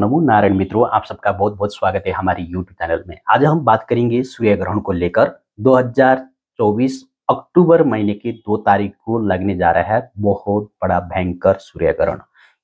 नमो नारायण मित्रों आप सबका बहुत बहुत स्वागत है हमारे YouTube चैनल में आज हम बात करेंगे सूर्य ग्रहण को लेकर 2024 अक्टूबर महीने के दो तारीख को लगने जा रहा है बहुत बड़ा भयंकर सूर्य ग्रहण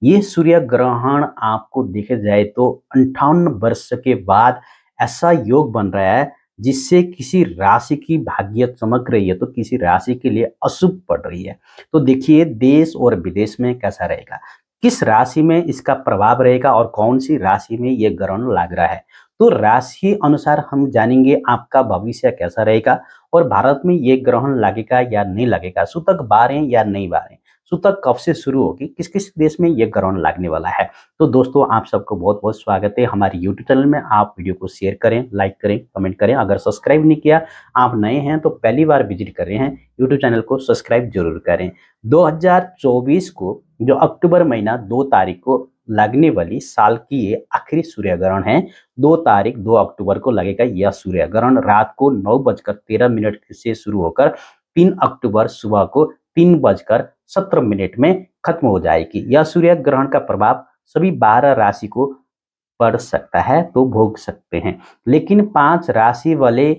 ये सूर्य ग्रहण आपको देखे जाए तो अंठावन वर्ष के बाद ऐसा योग बन रहा है जिससे किसी राशि की भाग्य चमक रही है तो किसी राशि के लिए अशुभ पड़ रही है तो देखिए देश और विदेश में कैसा रहेगा किस राशि में इसका प्रभाव रहेगा और कौन सी राशि में ये ग्रहण लग रहा है तो राशि अनुसार हम जानेंगे आपका भविष्य कैसा रहेगा और भारत में ये ग्रहण लगेगा या नहीं लगेगा सूतक बारह या नहीं बारे सूतक कब से शुरू होगी किस किस देश में ये ग्रहण लगने वाला है तो दोस्तों आप सबको बहुत बहुत स्वागत है हमारे यूट्यूब चैनल में आप वीडियो को शेयर करें लाइक करें कमेंट करें अगर सब्सक्राइब नहीं किया आप नए हैं तो पहली बार विजिट कर रहे हैं यूट्यूब चैनल को सब्सक्राइब जरूर करें 2024 को जो अक्टूबर महीना दो तारीख को लगने वाली साल की ये आखिरी सूर्य ग्रहण है दो तारीख दो अक्टूबर को लगेगा यह सूर्य ग्रहण रात को नौ बजकर तेरह मिनट से शुरू होकर तीन अक्टूबर सुबह को तीन बजकर सत्रह मिनट में खत्म हो जाएगी यह सूर्य ग्रहण का प्रभाव सभी बारह राशि को पड़ सकता है तो भोग सकते हैं लेकिन पांच राशि वाले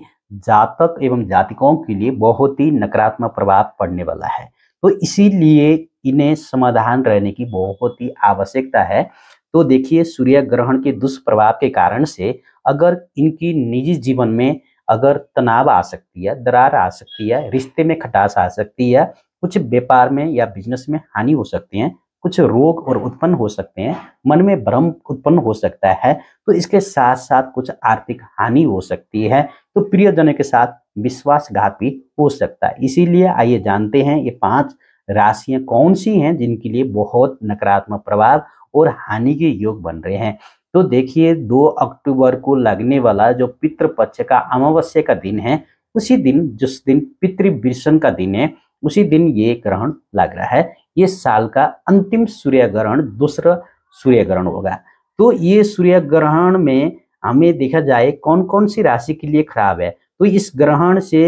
जातक एवं जातिकाओं के लिए बहुत ही नकारात्मक प्रभाव पड़ने वाला है तो इसीलिए इन्हें समाधान रहने की बहुत ही आवश्यकता है तो देखिए सूर्य ग्रहण के दुष्प्रभाव के कारण से अगर इनकी निजी जीवन में अगर तनाव आ सकती है दरार आ सकती है रिश्ते में खटास आ सकती है कुछ व्यापार में या बिजनेस में हानि हो सकती है कुछ रोग और उत्पन्न हो सकते हैं मन में भ्रम उत्पन्न हो सकता है तो इसके साथ साथ कुछ आर्थिक हानि हो सकती है तो प्रियजनों के साथ विश्वासघात भी हो सकता है इसीलिए आइए जानते हैं ये पांच राशियां कौन सी हैं जिनके लिए बहुत नकारात्मक प्रभाव और हानि के योग बन रहे हैं तो देखिए दो अक्टूबर को लगने वाला जो पितृपक्ष का अमावस्या का दिन है उसी दिन जिस दिन पितृ का दिन है उसी दिन ये ग्रहण लग रहा है ये साल का अंतिम सूर्य ग्रहण दूसरा सूर्य ग्रहण होगा तो ये सूर्य ग्रहण में हमें देखा जाए कौन कौन सी राशि के लिए खराब है तो इस ग्रहण से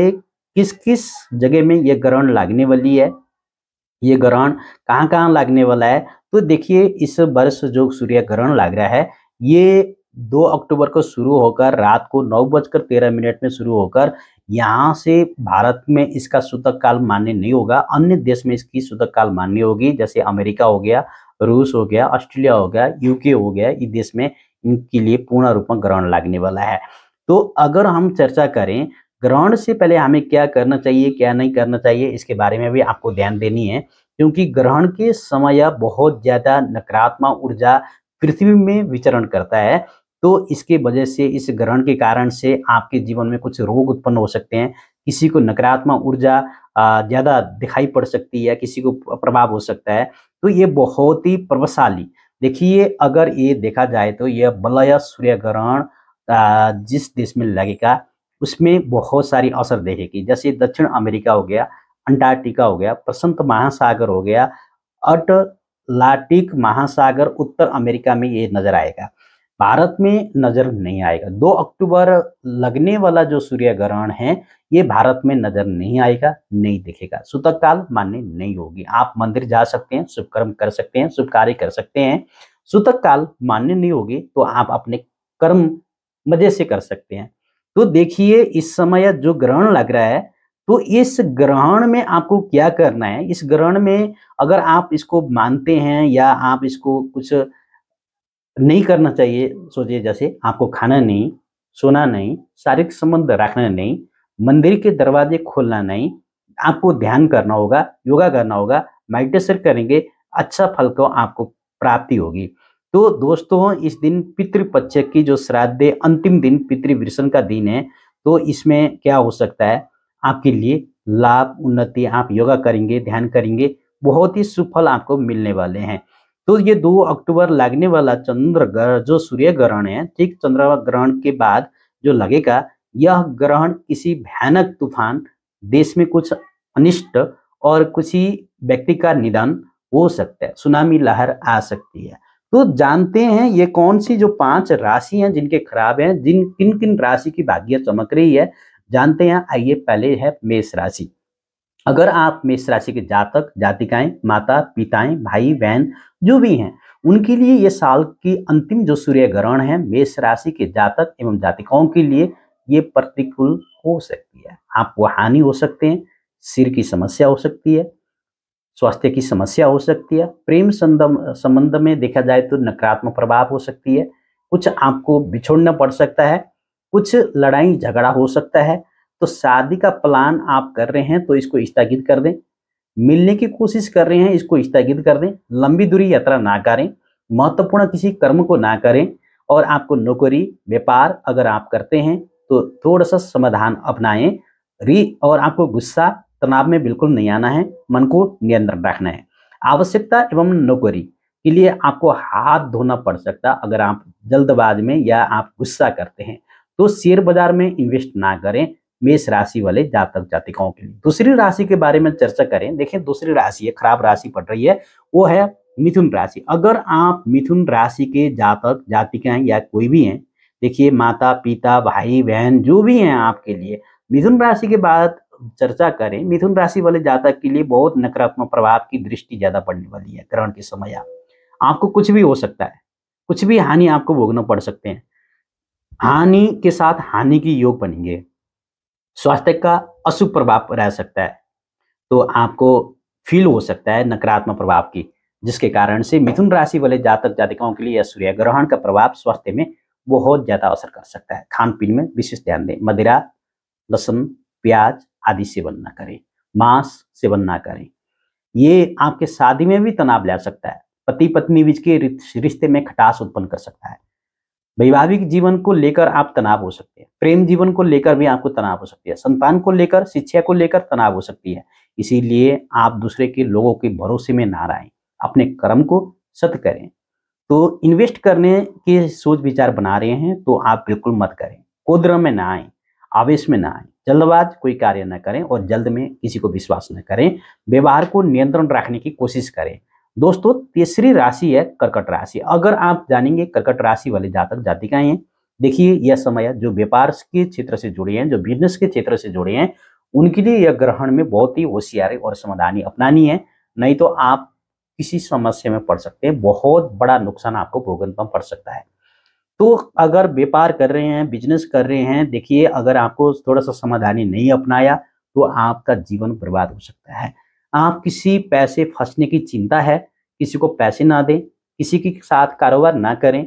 किस किस जगह में यह ग्रहण लगने वाली है ये ग्रहण कहाँ कहाँ लगने वाला है तो देखिए इस वर्ष जो सूर्य ग्रहण लग रहा है ये दो अक्टूबर को शुरू होकर रात को नौ बजकर तेरह मिनट में शुरू होकर यहाँ से भारत में इसका सूतक काल मान्य नहीं होगा अन्य देश में इसकी सूतक काल मान्य होगी जैसे अमेरिका हो गया रूस हो गया ऑस्ट्रेलिया हो गया यूके हो गया इस देश में इनके लिए पूर्ण रूप में ग्रहण लगने वाला है तो अगर हम चर्चा करें ग्रहण से पहले हमें क्या करना चाहिए क्या नहीं करना चाहिए इसके बारे में भी आपको ध्यान देनी है क्योंकि ग्रहण के समय बहुत ज़्यादा नकारात्मक ऊर्जा पृथ्वी में विचरण करता है तो इसके वजह से इस ग्रहण के कारण से आपके जीवन में कुछ रोग उत्पन्न हो सकते हैं किसी को नकारात्मक ऊर्जा ज़्यादा दिखाई पड़ सकती है किसी को प्रभाव हो सकता है तो ये बहुत ही प्रभावशाली देखिए अगर ये देखा जाए तो यह बलय सूर्य ग्रहण जिस देश में लगेगा उसमें बहुत सारी असर देखेगी जैसे दक्षिण अमेरिका हो गया अंटार्कटिका हो गया प्रशांत महासागर हो गया अटलाटिक महासागर उत्तर अमेरिका में ये नजर आएगा भारत में नजर नहीं आएगा 2 अक्टूबर लगने वाला जो सूर्य ग्रहण है ये भारत में नजर नहीं आएगा नहीं दिखेगा सूतक काल मान्य नहीं होगी आप मंदिर जा सकते हैं शुभ कर्म कर सकते हैं शुभ कार्य कर सकते हैं सूतक काल मान्य नहीं होगी तो आप अपने कर्म मजे से कर सकते हैं तो देखिए इस समय जो ग्रहण लग रहा है तो इस ग्रहण में आपको क्या करना है इस ग्रहण में अगर आप इसको मानते हैं या आप इसको कुछ नहीं करना चाहिए सोचिए जैसे आपको खाना नहीं सोना नहीं शारीरिक संबंध रखना नहीं मंदिर के दरवाजे खोलना नहीं आपको ध्यान करना होगा योगा करना होगा मेडिटेशन करेंगे अच्छा फल को आपको प्राप्ति होगी तो दोस्तों इस दिन पितृपक्ष की जो श्राद्ध अंतिम दिन पितृवृषण का दिन है तो इसमें क्या हो सकता है आपके लिए लाभ उन्नति आप योगा करेंगे ध्यान करेंगे बहुत ही सुफल आपको मिलने वाले हैं तो ये दो अक्टूबर लगने वाला चंद्र ग्रह जो सूर्य ग्रहण है ठीक चंद्र ग्रहण के बाद जो लगेगा यह ग्रहण किसी भयानक तूफान देश में कुछ अनिष्ट और किसी व्यक्ति का निधन हो सकता है सुनामी लहर आ सकती है तो जानते हैं ये कौन सी जो पांच राशि हैं जिनके खराब हैं जिन किन किन राशि की भाग्य चमक रही है जानते हैं आइए पहले है मेष राशि अगर आप मेष राशि के जातक जातिकाएं माता पिताएं भाई बहन जो भी हैं उनके लिए ये साल की अंतिम जो सूर्य ग्रहण है मेष राशि के जातक एवं जातिकाओं के लिए ये प्रतिकूल हो सकती है आपको हानि हो सकते हैं सिर की समस्या हो सकती है स्वास्थ्य की समस्या हो सकती है प्रेम संबंध में देखा जाए तो नकारात्मक प्रभाव हो सकती है कुछ आपको बिछोड़ना पड़ सकता है कुछ लड़ाई झगड़ा हो सकता है तो शादी का प्लान आप कर रहे हैं तो इसको स्थगित कर दें मिलने की कोशिश कर रहे हैं इसको स्थगित कर दें लंबी दूरी यात्रा ना करें महत्वपूर्ण किसी कर्म को ना करें और आपको नौकरी व्यापार अगर आप करते हैं तो थोड़ा सा समाधान अपनाएं री और आपको गुस्सा तनाव में बिल्कुल नहीं आना है मन को नियंत्रण रखना है आवश्यकता एवं नौकरी के लिए आपको हाथ धोना पड़ सकता अगर आप जल्दबाज में या आप गुस्सा करते हैं तो शेयर बाजार में इन्वेस्ट ना करें मेष राशि वाले जातक जातिकाओं के लिए दूसरी राशि के बारे में चर्चा करें देखें दूसरी राशि है खराब राशि पड़ रही है वो है मिथुन राशि अगर आप मिथुन राशि के जातक जातिकाएं या कोई भी हैं देखिए माता पिता भाई बहन जो भी हैं आपके लिए मिथुन राशि के बाद चर्चा करें मिथुन राशि वाले जातक के लिए बहुत नकारात्मक प्रभाव की दृष्टि ज्यादा पड़ने वाली है ग्रहण के समय आपको कुछ भी हो सकता है कुछ भी हानि आपको भोगना पड़ सकते हैं हानि के साथ हानि के योग बनेंगे स्वास्थ्य का अशुभ प्रभाव रह सकता है तो आपको फील हो सकता है नकारात्मक प्रभाव की जिसके कारण से मिथुन राशि वाले जातक जातिकाओं के लिए यह सूर्य ग्रहण का प्रभाव स्वास्थ्य में बहुत ज्यादा असर कर सकता है खान पीन में विशेष ध्यान दें मदिरा लसन प्याज आदि सेवन ना करें मांस सेवन ना करें ये आपके शादी में भी तनाव ला सकता है पति पत्नी बीच के रिश्ते में खटास उत्पन्न कर सकता है वैवाहिक जीवन को लेकर आप तनाव हो सकते हैं प्रेम जीवन को लेकर भी आपको तनाव हो सकती है संतान को लेकर शिक्षा को लेकर तनाव हो सकती है इसीलिए आप दूसरे के लोगों के भरोसे में ना रहें अपने कर्म को सत करें तो इन्वेस्ट करने के सोच विचार बना रहे हैं तो आप बिल्कुल मत करें कोद्र में ना आए आवेश में ना आए जल्दबाज कोई कार्य न करें और जल्द में किसी को विश्वास न करें व्यवहार को नियंत्रण रखने की कोशिश करें दोस्तों तीसरी राशि है कर्कट राशि अगर आप जानेंगे कर्कट राशि वाले जातक जातिकाएं हैं देखिए यह समय जो व्यापार के क्षेत्र से जुड़े हैं जो बिजनेस के क्षेत्र से जुड़े हैं उनके लिए यह ग्रहण में बहुत ही होशियारी और समाधानी अपनानी है नहीं तो आप किसी समस्या में पड़ सकते हैं बहुत बड़ा नुकसान आपको पर पड़ सकता है तो अगर व्यापार कर रहे हैं बिजनेस कर रहे हैं देखिए अगर आपको थोड़ा सा समाधानी नहीं अपनाया तो आपका जीवन बर्बाद हो सकता है आप किसी पैसे फंसने की चिंता है किसी को पैसे ना दें किसी के साथ कारोबार ना करें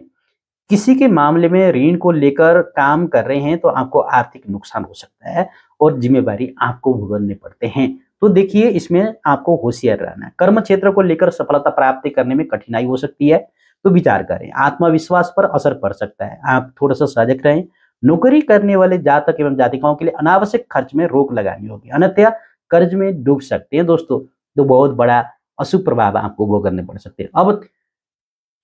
किसी के मामले में ऋण को लेकर काम कर रहे हैं तो आपको आर्थिक नुकसान हो सकता है और जिम्मेवारी आपको भुगतने पड़ते हैं तो देखिए इसमें आपको होशियार रहना है कर्म क्षेत्र को लेकर सफलता प्राप्ति करने में कठिनाई हो सकती है तो विचार करें आत्मविश्वास पर असर पड़ सकता है आप थोड़ा सा सजग रहें नौकरी करने वाले जातक एवं जातिकाओं के लिए अनावश्यक खर्च में रोक लगानी होगी अन्यथा कर्ज में डूब सकते हैं दोस्तों तो बहुत बड़ा अशुभ प्रभाव आपको वो करने पड़ सकते हैं अब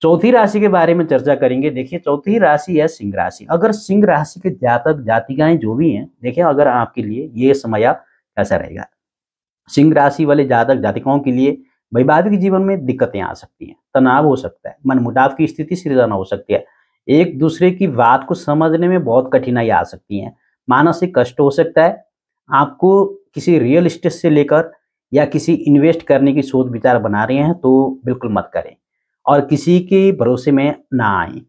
चौथी राशि के बारे में चर्चा करेंगे देखिए चौथी राशि है सिंह राशि अगर सिंह राशि के जातक जातिकाएं जो भी हैं देखिए अगर आपके लिए ये समय कैसा रहेगा सिंह राशि वाले जातक जातिकाओं के लिए वैवाहिक जीवन में दिक्कतें आ सकती हैं तनाव हो सकता है मनमुटाव की स्थिति सृजन हो सकती है एक दूसरे की बात को समझने में बहुत कठिनाई आ सकती है मानसिक कष्ट हो सकता है आपको किसी रियल इस्टेट से लेकर या किसी इन्वेस्ट करने की सोच विचार बना रहे हैं तो बिल्कुल मत करें और किसी के भरोसे में ना आए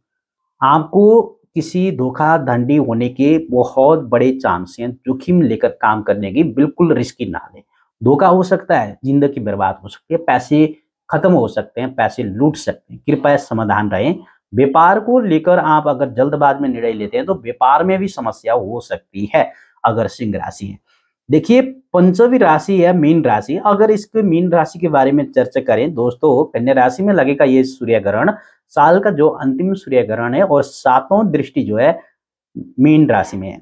आपको किसी धोखाधंडी होने के बहुत बड़े चांस हैं जोखिम लेकर काम करने की बिल्कुल रिस्की ना लें धोखा हो सकता है जिंदगी बर्बाद हो सकती है पैसे खत्म हो सकते हैं पैसे लूट सकते हैं कृपया समाधान रहें व्यापार को लेकर आप अगर जल्दबाज में निर्णय लेते हैं तो व्यापार में भी समस्या हो सकती है अगर सिंह राशि है देखिए पंचमी राशि है मीन राशि अगर इसके मीन राशि के बारे में चर्चा करें दोस्तों कन्या राशि में लगेगा ये सूर्य ग्रहण साल का जो अंतिम सूर्य ग्रहण है और सातों दृष्टि जो है मीन राशि में है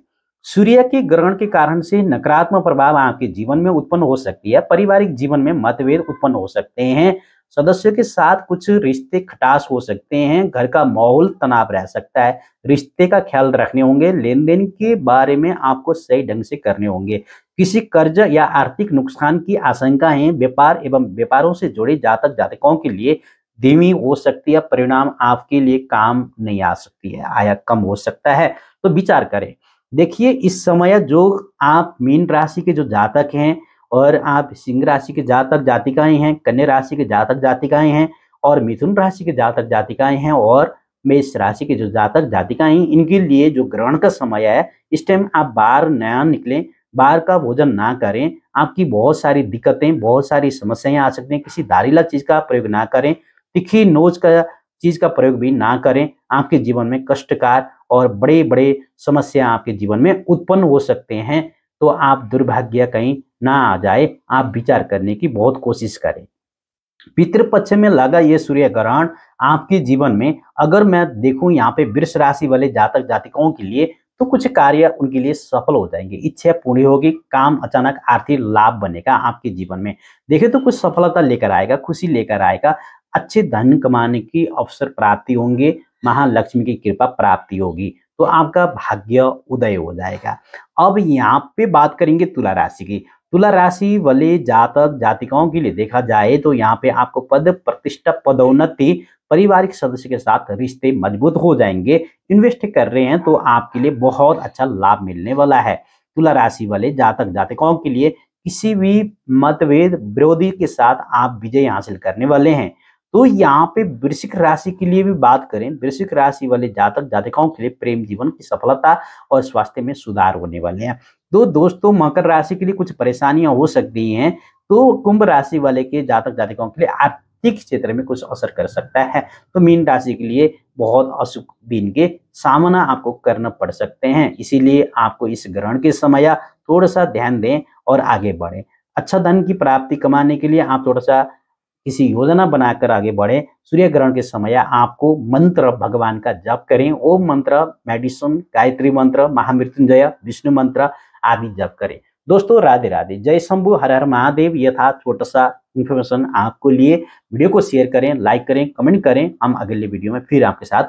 सूर्य के ग्रहण के कारण से नकारात्मक प्रभाव आपके जीवन में उत्पन्न हो सकती है पारिवारिक जीवन में मतभेद उत्पन्न हो सकते हैं सदस्यों के साथ कुछ रिश्ते खटास हो सकते हैं घर का माहौल तनाव रह सकता है रिश्ते का ख्याल रखने होंगे लेन देन के बारे में आपको सही ढंग से करने होंगे किसी कर्ज या आर्थिक नुकसान की आशंका है व्यापार एवं व्यापारों से जुड़े जातक जातकों के लिए धीमी हो सकती है परिणाम आपके लिए काम नहीं आ सकती है आया कम हो सकता है तो विचार करें देखिए इस समय जो आप मीन राशि के जो जातक हैं और आप सिंह राशि के जातक जातिकाएं हैं कन्या राशि के जातक जातिकाएं हैं और मिथुन राशि के जातक जातिकाएं हैं और मेष राशि के जो जातक जातिकाएं हैं इनके लिए जो ग्रहण का समय है इस टाइम आप बाहर नया निकलें बाहर का भोजन ना करें आपकी बहुत सारी दिक्कतें बहुत सारी समस्याएं आ सकती हैं किसी धारीला चीज का प्रयोग ना करें तिखी नोज का चीज का प्रयोग भी ना करें आपके जीवन में कष्टकार और बड़े बड़े समस्या आपके जीवन में उत्पन्न हो सकते हैं तो आप दुर्भाग्य कहीं ना आ जाए आप विचार करने की बहुत कोशिश करें पितृपक्ष में लगा ये सूर्य ग्रहण आपके जीवन में अगर मैं देखूं यहाँ पे वृक्ष राशि वाले जातक जातिकाओं के लिए तो कुछ कार्य उनके लिए सफल हो जाएंगे इच्छा पूरी होगी काम अचानक आर्थिक लाभ बनेगा आपके जीवन में देखे तो कुछ सफलता लेकर आएगा खुशी लेकर आएगा अच्छे धन कमाने की अवसर प्राप्ति होंगे महालक्ष्मी की कृपा प्राप्ति होगी तो आपका भाग्य उदय हो जाएगा अब यहाँ पे बात करेंगे तुला राशि की तुला राशि वाले जातक जातिकाओं के लिए देखा जाए तो यहाँ पे आपको पद प्रतिष्ठा पदोन्नति पारिवारिक सदस्य के साथ रिश्ते मजबूत हो जाएंगे इन्वेस्ट कर रहे हैं तो आपके लिए बहुत अच्छा लाभ मिलने वाला है तुला राशि वाले जातक जातिकाओं के लिए किसी भी मतभेद विरोधी के साथ आप विजय हासिल करने वाले हैं तो यहाँ पे वृश्चिक राशि के लिए भी बात करें वृश्चिक राशि वाले जातक जातिकाओं के लिए प्रेम जीवन की सफलता और स्वास्थ्य में सुधार होने वाले हैं तो दोस्तों मकर राशि के लिए कुछ परेशानियां हो सकती हैं तो कुंभ राशि वाले के जातक जातिकाओं के लिए आर्थिक क्षेत्र में कुछ असर कर सकता है तो मीन राशि के लिए बहुत अशुभ दिन के सामना आपको करना पड़ सकते हैं इसीलिए आपको इस ग्रहण के समय थोड़ा सा ध्यान दें और आगे बढ़ें अच्छा धन की प्राप्ति कमाने के लिए आप थोड़ा सा किसी योजना बनाकर आगे बढ़े सूर्य ग्रहण के समय आपको मंत्र भगवान का जप करें ओम मंत्र मेडिसिन गायत्री मंत्र महामृत्युंजय विष्णु मंत्र आदि जप करें दोस्तों राधे राधे जय शंभु हर हर महादेव यथा छोटा सा इन्फॉर्मेशन आपको लिए वीडियो को शेयर करें लाइक करें कमेंट करें हम अगले वीडियो में फिर आपके साथ